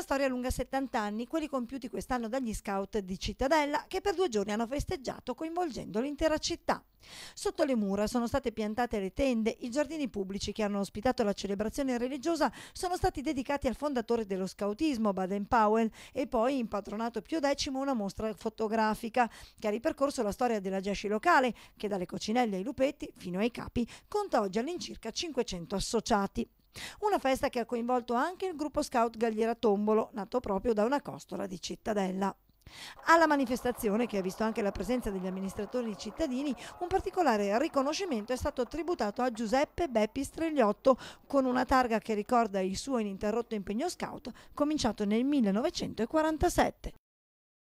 una storia lunga 70 anni, quelli compiuti quest'anno dagli scout di Cittadella, che per due giorni hanno festeggiato coinvolgendo l'intera città. Sotto le mura sono state piantate le tende, i giardini pubblici che hanno ospitato la celebrazione religiosa sono stati dedicati al fondatore dello scautismo Baden Powell e poi in patronato Pio X una mostra fotografica che ha ripercorso la storia della Gesci locale che dalle cocinelle ai lupetti fino ai capi conta oggi all'incirca 500 associati. Una festa che ha coinvolto anche il gruppo scout Galliera Tombolo, nato proprio da una costola di cittadella. Alla manifestazione, che ha visto anche la presenza degli amministratori cittadini, un particolare riconoscimento è stato tributato a Giuseppe Beppi Stregliotto con una targa che ricorda il suo ininterrotto impegno scout cominciato nel 1947.